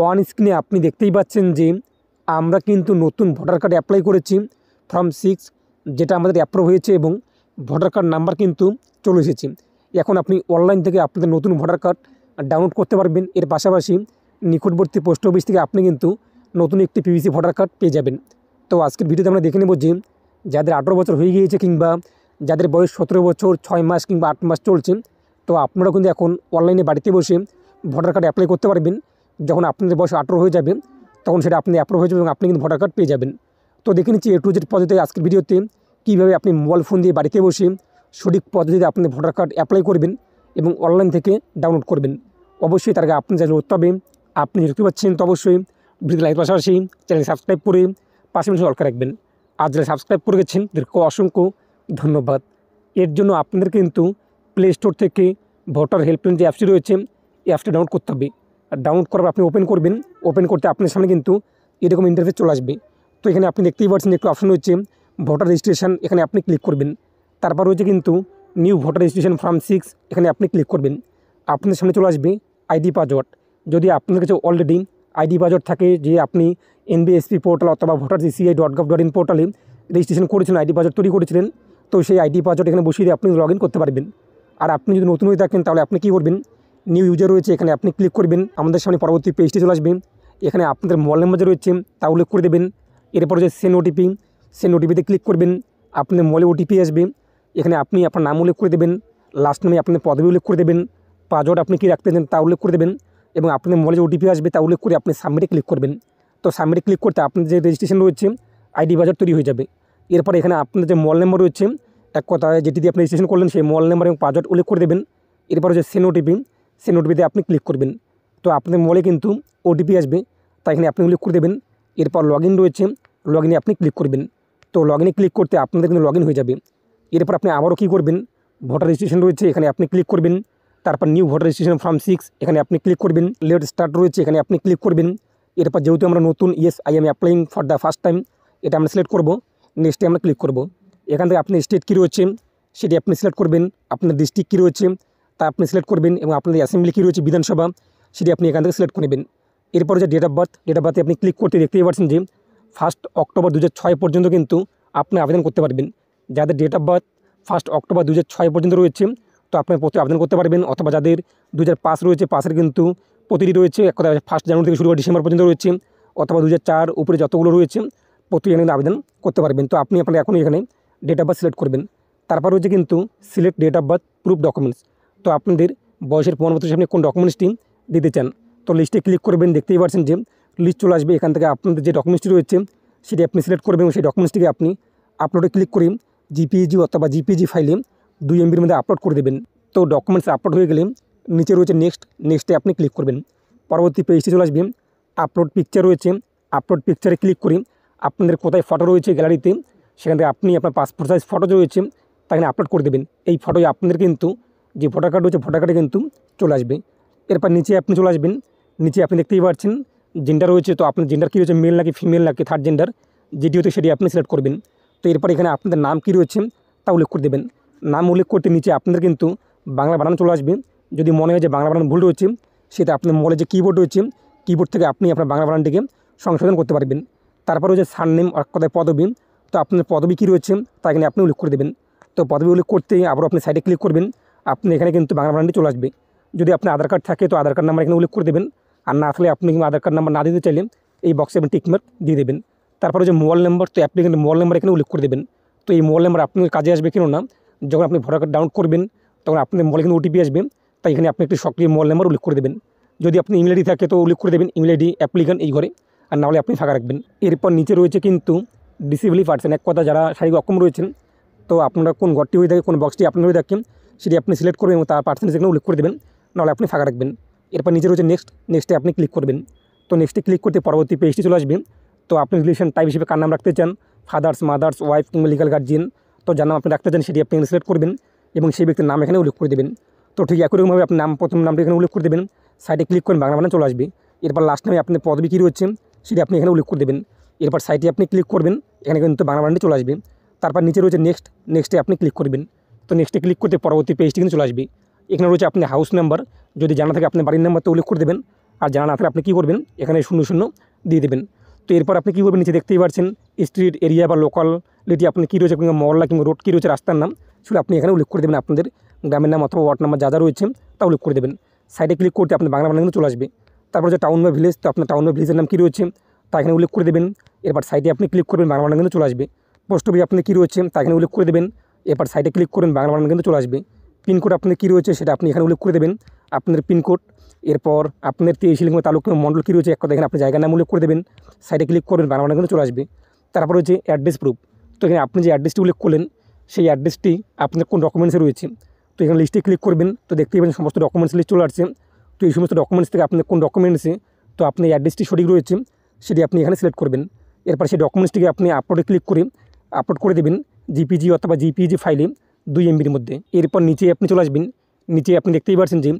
on স্ক্রিনে আপনি দেখতেই পাচ্ছেন যে আমরা কিন্তু নতুন ভোটার কার্ড অ্যাপ্লাই করেছি ফর্ম সিক্স যেটা আমাদের অ্যাপ্রুভ হয়েছে এবং ভোটার কার্ড নাম্বার কিন্তু চলে এসেছে এখন আপনি অনলাইন থেকে আপনাদের নতুন ভোটার কার্ড ডাউনলোড করতে পারবেন এর পাশাপাশি নিকটবর্তী পোস্ট অফিস থেকে আপনি কিন্তু নতুন একটি পিভিসি ভোটার কার্ড পেয়ে যাবেন তো আজকের ভিডিওতে আমরা দেখে নেব যে যাদের আঠেরো বছর হয়ে গিয়েছে কিংবা যাদের বয়স সতেরো বছর ছয় মাস কিংবা আট মাস চলছে তো আপনারা কিন্তু এখন অনলাইনে বাড়িতে বসে ভোটার কার্ড অ্যাপ্লাই করতে পারবেন যখন আপনাদের বয়স আঠেরো হয়ে যাবে তখন সেটা আপনি অ্যাপ্রুভ হয়ে যাবে এবং আপনি কিন্তু ভোটার কার্ড পেয়ে যাবেন তো দেখে নিচ্ছি এ টু জেড পদ্ধতি আজকের ভিডিওতে কীভাবে আপনি মোবাইল ফোন দিয়ে বাড়িতে বসে সঠিক পদ্ধতিতে আপনি ভোটার কার্ড অ্যাপ্লাই করবেন এবং অনলাইন থেকে ডাউনলোড করবেন অবশ্যই তার আগে আপনি যা করতে হবে আপনি দেখতে পাচ্ছেন তো অবশ্যই ভিডিও লাইক পাশাপাশি চ্যানেল সাবস্ক্রাইব করে পাশে মিনিট অলকা রাখবেন আর যারা সাবস্ক্রাইব করে গেছেন দীর্ঘ অসংখ্য ধন্যবাদ এর জন্য আপনাদের কিন্তু প্লে স্টোর থেকে ভোটার হেল্পলাইন যে অ্যাপসটি রয়েছে এই অ্যাপসটি ডাউনলোড করতে হবে ডাউনলোড করার আপনি ওপেন করবেন ওপেন করতে আপনার সামনে কিন্তু এরকম ইন্টারফেস চলে আসবে তো এখানে আপনি দেখতেই পাচ্ছেন একটু অপশন রয়েছে ভোটার রেজিস্ট্রেশন এখানে আপনি ক্লিক করবেন তারপর রয়েছে কিন্তু new voter registration form six এখানে আপনি ক্লিক করবেন আপনার সামনে চলে আসবে আইডি পাসওয়ার্ড যদি আপনার কাছে অলরেডি আইডি পাসওয়ার্ড থাকে যে আপনি এনবিএসপি পোর্টাল অথবা ভোটার সিসিআই ডট গভ ডট ইন পোর্টালে রেজিস্ট্রেশন করেছিলেন আইডি পাসওয়ার্ড তৈরি করেছিলেন তো সেই আইডি পাসওয়ার্ড এখানে বসিয়ে দিয়ে আপনি লগ করতে পারবেন আর আপনি যদি নতুন হয়ে থাকেন তাহলে আপনি কী করবেন নিউ ইউজার রয়েছে এখানে আপনি ক্লিক করবেন আমাদের সামনে পরবর্তী পেজটি চলে আসবে এখানে আপনাদের মোবাইল নাম্বার যে রয়েছে তা উল্লেখ করে দেবেন এরপর যে সেন ওটিপি সেন ওটিপিতে ক্লিক করবেন আপনাদের মোবাইলে ওটিপি আসবে এখানে আপনি আপনার নাম উল্লেখ করে দেবেন লাস্ট নামে আপনার পদবি উল্লেখ করে দেবেন পাসওয়ার্ড আপনি কী রাখতে চান তা উল্লেখ করে দেবেন এবং আপনাদের মোবাইলে যে ওটিপি আসবে তা উল্লেখ করে আপনি সাবমিটে ক্লিক করবেন তো সাবমিটে ক্লিক করতে আপনার যে রেজিস্ট্রেশন রয়েছে আইডি বাজার তৈরি হয়ে যাবে এরপর এখানে আপনাদের যে মোবাইল নাম্বার রয়েছে এক কথায় যেটি দিয়ে আপনি রেজিস্ট্রেশন করলেন সেই মোবাইল নাম্বার এবং পাসওয়ার্ড উল্লেখ করে দেবেন এরপর যে সেন ওটিপি সেই নোটিপিতে আপনি ক্লিক করবেন তো আপনাদের মোবাইলে কিন্তু ওটিপি আসবে তাই এখানে আপনি উল্লেখ করে দেবেন এরপর লগ রয়েছে লগ আপনি ক্লিক করবেন তো লগ ক্লিক করতে আপনাদের কিন্তু লগ হয়ে যাবে এরপর আপনি আবারও কী করবেন ভোটার রেজিস্ট্রেশন রয়েছে এখানে আপনি ক্লিক করবেন তারপর new voter registration form six এখানে আপনি ক্লিক করবেন লেট স্টার্ট রয়েছে এখানে আপনি ক্লিক করবেন এরপর যেহেতু আমরা নতুন yes I am applying for the first time এটা আমরা সিলেক্ট করব নেক্সটে আমরা ক্লিক করবো এখান থেকে আপনার স্টেট কী রয়েছে সেটি আপনি সিলেক্ট করবেন আপনার ডিস্ট্রিক্ট কী রয়েছে তা আপনি সিলেক্ট করবেন এবং আপনাদের অ্যাসেম্বলি কী রয়েছে বিধানসভা সেটি আপনি এখান থেকে সিলেক্ট করে নেবেন এরপরে যে date of birth date of বার্থে আপনি ক্লিক করতে দেখতেই পাচ্ছেন যে ফার্স্ট অক্টোবর দু পর্যন্ত কিন্তু আপনি আবেদন করতে পারবেন যাদের date of birth first October দু পর্যন্ত রয়েছে তো আপনি প্রতি আবেদন করতে পারবেন অথবা যাদের দু রয়েছে পাশের কিন্তু প্রতিটি রয়েছে এক কথা ফার্স্ট জানুয়ারি থেকে শুরু করে ডিসেম্বর পর্যন্ত রয়েছে অথবা দু উপরে যতগুলো রয়েছে প্রতিটি এখানে আবেদন করতে পারবেন তো আপনি আপনার এখন এখানে ডেট অফ বার্থ সিলেক্ট করবেন তারপর রয়েছে কিন্তু select date of birth proof documents তো আপনাদের বয়সের বছর সামনে কোন ডকুমেন্টসটি দিতে চান তো লিস্টে ক্লিক করবেন দেখতেই পারছেন যে লিস্ট চলে আসবে এখান থেকে আপনাদের যে ডকুমেন্টসটি রয়েছে সেটি আপনি সিলেক্ট করবেন সেই ডকুমেন্টসটিকে আপনি আপলোডে ক্লিক করে জিপিএজি অথবা জিপিজি ফাইলে দুই এমবির মধ্যে আপলোড করে দেবেন তো ডকুমেন্টস আপলোড হয়ে গেলে নিচে রয়েছে নেক্সট নেক্সটে আপনি ক্লিক করবেন পরবর্তী পেজটি চলে আসবে আপলোড পিকচার রয়েছে আপলোড পিকচারে ক্লিক করে আপনাদের কোথায় ফটো রয়েছে গ্যালারিতে সেখান থেকে আপনি আপনার পাসপোর্ট সাইজ ফটো রয়েছে তাকে আপলোড করে দেবেন এই ফটোই আপনাদের কিন্তু যে ভোটার কার্ড রয়েছে ভোটার কার্ডে কিন্তু চলে আসবে এরপর নিচে আপনি চলে আসবেন নিচে আপনি দেখতেই পাচ্ছেন জেন্ডার রয়েছে তো আপনার জেন্ডার কী রয়েছে মেল নাকি ফিমেল নাকি থার্ড জেন্ডার যেটি হতো সেটি আপনি সিলেক্ট করবেন তো এরপর এখানে আপনাদের নাম কী রয়েছে তা উল্লেখ করে দেবেন নাম উল্লেখ করতে নিচে আপনাদের কিন্তু বাংলা বানান চলে আসবে যদি মনে হয় যে বাংলা বানান ভুল রয়েছে সেটা আপনার মলে যে কিবোর্ড রয়েছে কিবোর্ড থেকে আপনি আপনার বাংলা বানানটিকে সংশোধন করতে পারবেন তারপর রয়েছে সারনেম কথায় পদবী তো আপনার পদবী কী রয়েছে তা এখানে আপনি উল্লেখ করে দেবেন তো পদবী উল্লেখ করতে আবার আপনি সাইডে ক্লিক করবেন আপনি এখানে কিন্তু বাংলা ব্রান্ডে চলে আসবে যদি আপনার আধার কার্ড থাকে তো আধার কার্ড নাম্বার এখানে উল্লেখ করে দেবেন আর না থাকলে আপনি আধার কার্ড নাম্বার না দিতে চাইলে এই বক্সে আপনি টিকমার্ক দিয়ে দেবেন তারপরে যে মোবাইল নাম্বার তো কিন্তু মোবাইল নাম্বার এখানে উল্লেখ করে দেবেন তো এই মোবাইল নাম্বার আপনার কাজে আসবে কেন না যখন আপনি ভোটার কার্ড ডাউনলোড করবেন তখন আপনার মোবাইল কিন্তু ওটিপি আসবে তাই এখানে আপনি একটি সক্রিয় মোবাইল নাম্বার উল্লেখ করে দেবেন যদি আপনি ইমেল আইডি থাকে তো উল্লেখ করে দেবেন ইমেল আইডি অ্যাপ্লিকান এই ঘরে আর নাহলে আপনি ফাঁকা রাখবেন এরপর নিচে রয়েছে কিন্তু ডিসেবলি পার্সন এক কথা যারা শারীরিক অক্ষম রয়েছেন তো আপনারা কোন ঘরটি হয়ে থাকে কোন বক্সটি আপনার হয়ে থাকেন সেটি আপনি সিলেক্ট করবেন এবং তার পার্সেন্টেজ এখানে উল্লেখ করে দেবেন নাহলে আপনি ফাঁকা রাখবেন এরপর নিজে রয়েছে নেক্সট নেক্সটে আপনি ক্লিক করবেন তো নেক্সটে ক্লিক করতে পরবর্তী পেজটি চলে আসবেন তো আপনি রিলেশন টাইপ হিসেবে কার নাম রাখতে চান ফাদার্স মাদার্স ওয়াইফ কিংবা লিগাল গার্জিয়ান তো যার নাম আপনি রাখতে চান সেটি আপনি সিলেক্ট করবেন এবং সেই ব্যক্তির নাম এখানে উল্লেখ করে দেবেন তো ঠিক একইরকমভাবে আপনি নাম প্রথম নামটি এখানে উল্লেখ করে দেবেন সাইটে ক্লিক করেন বাংলা বানা চলে আসবে এরপর লাস্ট নামে আপনি পদবি কী রয়েছে সেটি আপনি এখানে উল্লেখ করে দেবেন এরপর সাইটে আপনি ক্লিক করবেন এখানে কিন্তু বাংলা বানানটি চলে আসবে তারপর নিচে রয়েছে নেক্সট নেক্সটে আপনি ক্লিক করবেন তো নেক্সটে ক্লিক করতে পরবর্তী পেজটি কিন্তু চলে আসবে এখানে রয়েছে আপনি হাউস নাম্বার যদি জানা থাকে আপনি বাড়ির নাম্বারটা উল্লেখ করে দেবেন আর জানা না থাকলে আপনি কী করবেন এখানে শূন্য শূন্য দিয়ে দেবেন তো এরপর আপনি কী করবেন নিচে দেখতেই পারছেন স্ট্রিট এরিয়া বা লোকালিটি আপনি কী রয়েছে কিংবা মহল্লা কিংবা রোড কী রয়েছে রাস্তার নাম সেগুলো আপনি এখানে উল্লেখ করে দেবেন আপনাদের গ্রামের নাম অথবা ওয়ার্ড নাম্বার যা যা রয়েছে তা উল্লেখ করে দেবেন সাইডে ক্লিক করতে আপনার বাংলা বাংলা চলে আসবে তারপর যে টাউন বা ভিলেজ তো আপনার টাউন বা ভিলেজের নাম কী রয়েছে তা এখানে উল্লেখ করে দেবেন এরপর সাইডে আপনি ক্লিক করবেন বাংলা বাংলা চলে আসবে পোস্ট অফিস আপনি কী রয়েছে তা এখানে উল্লেখ করে দেবেন এরপর সাইডে ক্লিক করুন বাংলা বানান কিন্তু চলে আসবে পিনকোড আপনি কী রয়েছে সেটা আপনি এখানে উল্লেখ করে দেবেন আপনার পিনকোড এরপর আপনার তেইশিলিঙ্গ তালুক মণ্ডল কী রয়েছে এক কথা এখানে আপনি জায়গার নাম উল্লেখ করে দেবেন সাইডে ক্লিক করবেন বাংলা বানান কিন্তু চলে আসবে তারপর হচ্ছে অ্যাড্রেস প্রুফ তো এখানে আপনি যে অ্যাড্রেসটি উল্লেখ করলেন সেই অ্যাড্রেসটি আপনার কোন ডকুমেন্টসে রয়েছে তো এখানে লিস্টে ক্লিক করবেন তো দেখতে পাবেন সমস্ত ডকুমেন্টস লিস্ট চলে আসছে তো এই সমস্ত ডকুমেন্টস থেকে আপনার কোন ডকুমেন্টসে তো আপনি অ্যাড্রেসটি সঠিক রয়েছে সেটি আপনি এখানে সিলেক্ট করবেন এরপর সেই ডকুমেন্টসটিকে আপনি আপলোডে ক্লিক করে আপলোড করে দেবেন জিপিজি অথবা জিপিজি ফাইলে দুই এমবির মধ্যে এরপর নিচে আপনি চলে আসবেন নিচে আপনি দেখতেই পারছেন যে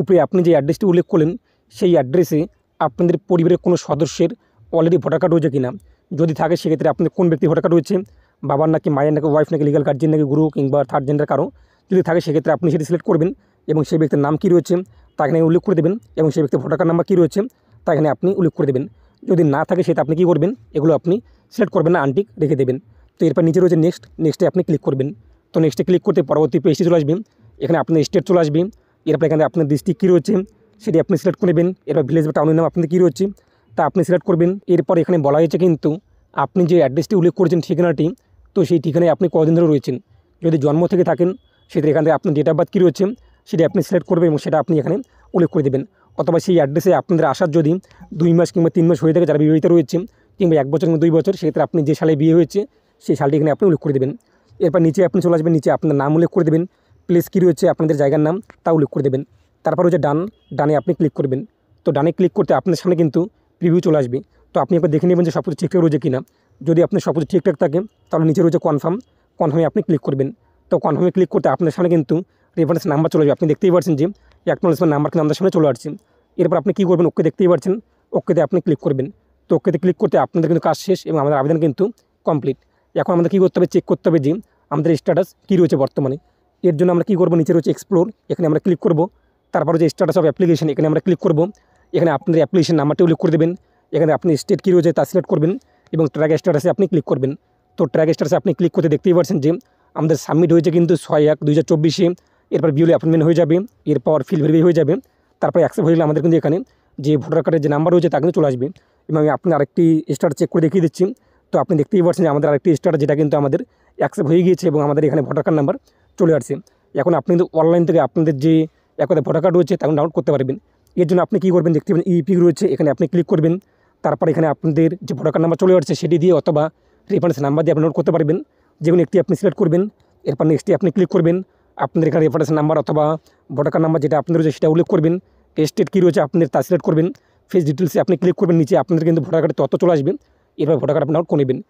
উপরে আপনি যে অ্যাড্রেসটি উল্লেখ করলেন সেই অ্যাড্রেসে আপনাদের পরিবারের কোনো সদস্যের অলরেডি ভোটার কার্ড রয়েছে কিনা যদি থাকে সেক্ষেত্রে আপনাদের কোন ব্যক্তি ভোটার কার্ড রয়েছে বাবার নাকি মায়ের নাকি ওয়াইফ নাকি লিগাল গার্জেন নাকি গুরু কিংবা থার্ড জেন্ডার কারো যদি থাকে সেক্ষেত্রে আপনি সেটি সিলেক্ট করবেন এবং সেই ব্যক্তির নাম কী রয়েছে তা এখানে উল্লেখ করে দেবেন এবং সেই ব্যক্তির ভোটার কার্ড নাম্বার কী রয়েছে তা এখানে আপনি উল্লেখ করে দেবেন যদি না থাকে সেটা আপনি কী করবেন এগুলো আপনি সিলেক্ট করবেন না আনটিক রেখে দেবেন তো এরপর নিচে রয়েছে নেক্সট নেক্সটে আপনি ক্লিক করবেন তো নেক্সটে ক্লিক করতে পরবর্তী পেজটি চলে আসবে এখানে আপনার স্টেট চলে আসবে এরপর এখানে আপনার ডিস্ট্রিক্ট কী রয়েছে সেটি আপনি সিলেক্ট করবেন এরপর ভিলেজ বা টাউনের নাম আপনাদের কী রয়েছে তা আপনি সিলেক্ট করবেন এরপর এখানে বলা হয়েছে কিন্তু আপনি যে অ্যাড্রেসটি উল্লেখ করেছেন ঠিকানাটি তো সেই ঠিকানায় আপনি কদিন ধরে রয়েছেন যদি জন্ম থেকে থাকেন সেটা এখান থেকে আপনার ডেট অফ বার্থ কী রয়েছে সেটি আপনি সিলেক্ট করবেন এবং সেটা আপনি এখানে উল্লেখ করে দেবেন অথবা সেই অ্যাড্রেসে আপনাদের আসার যদি দুই মাস কিংবা তিন মাস হয়ে থাকে যারা বিবাহিত রয়েছে কিংবা এক বছর কিংবা দুই বছর সেক্ষেত্রে আপনি যে সালে বিয়ে হয়েছে সেই শালটি এখানে আপনি উল্লেখ করে দেবেন এরপর নিচে আপনি চলে আসবেন নিচে আপনার নাম উল্লেখ করে দেবেন প্লেস কী রয়েছে আপনাদের জায়গার নাম তা উল্লেখ করে দেবেন তারপর হচ্ছে ডান ডানে আপনি ক্লিক করবেন তো ডানে ক্লিক করতে আপনার সামনে কিন্তু প্রিভিউ চলে আসবে তো আপনি একবার দেখে নেবেন যে সব কিছু ঠিকঠাক রয়েছে কিনা যদি আপনার সব কিছু ঠিকঠাক থাকে তাহলে নিচে রয়েছে কনফার্ম কনফার্মে আপনি ক্লিক করবেন তো কনফার্মে ক্লিক করতে আপনার সামনে কিন্তু রেফারেন্স নাম্বার চলে যাবে আপনি দেখতেই পারছেন যে অ্যাকনোলেজমেন্ট নাম্বার কিন্তু আমাদের সামনে চলে আসছে এরপর আপনি কী করবেন ওকে দেখতেই পারছেন ওকেতে আপনি ক্লিক করবেন তো ওকেতে ক্লিক করতে আপনাদের কিন্তু কাজ শেষ এবং আমাদের আবেদন কিন্তু কমপ্লিট এখন আমাদের কী করতে হবে চেক করতে হবে যে আমাদের স্ট্যাটাস কী রয়েছে বর্তমানে এর জন্য আমরা কী করবো নিচে রয়েছে এক্সপ্লোর এখানে আমরা ক্লিক করব তারপরে যে স্ট্যাটাস অফ অ্যাপ্লিকেশন এখানে আমরা ক্লিক করব এখানে আপনার অ্যাপ্লিকেশন নাম্বারটা উল্লেখ করে দেবেন এখানে আপনি স্টেট কী রয়েছে তা সিলেক্ট করবেন এবং ট্র্যাক স্ট্যাটাসে আপনি ক্লিক করবেন তো ট্র্যাক স্ট্যাটাসে আপনি ক্লিক করতে দেখতেই পারছেন যে আমাদের সাবমিট হয়েছে কিন্তু ছয় এক দুই হাজার চব্বিশে এরপর বিউলি অ্যাপয়েন্টমেন্ট হয়ে যাবে এরপর ফিল ভেরিফাই হয়ে যাবে তারপরে অ্যাকসেপ্ট হয়ে গেলে আমাদের কিন্তু এখানে যে ভোটার কার্ডের যে নাম্বার রয়েছে তা কিন্তু চলে আসবে এবং আমি আপনার আরেকটি স্টার চেক করে দেখিয়ে দিচ্ছি তো আপনি দেখতেই পাচ্ছেন যে আমাদের আরেকটি স্টার যেটা কিন্তু আমাদের অ্যাকসেপ্ট হয়ে গিয়েছে এবং আমাদের এখানে ভোটার কার্ড নাম্বার চলে আসছে এখন আপনি কিন্তু অনলাইন থেকে আপনাদের যে একদম ভোটার কার্ড রয়েছে তখন ডাউনলোড করতে পারবেন এর জন্য আপনি কী করবেন দেখতে পাবেন ইপি রয়েছে এখানে আপনি ক্লিক করবেন তারপর এখানে আপনাদের যে ভোটার কার্ড নাম্বার চলে আসছে সেটি দিয়ে অথবা রেফারেন্স নাম্বার দিয়ে ডাউনলোড করতে পারবেন যেগুলো একটি আপনি সিলেক্ট করবেন এরপর নেক্সটটি আপনি ক্লিক করবেন আপনাদের এখানে রেফারেন্স নাম্বার অথবা ভোটার কার্ড নাম্বার যেটা আপনাদের রয়েছে সেটা উল্লেখ করবেন স্টেট কী রয়েছে আপনাদের তা সিলেক্ট করবেন ফেস ডিটেলসে আপনি ক্লিক করবেন নিচে আপনাদের কিন্তু ভোটার কার্ডের তথ্য চলে আসবে এভাবে ভোটার কার্ড আপনি আউট করে নেবেন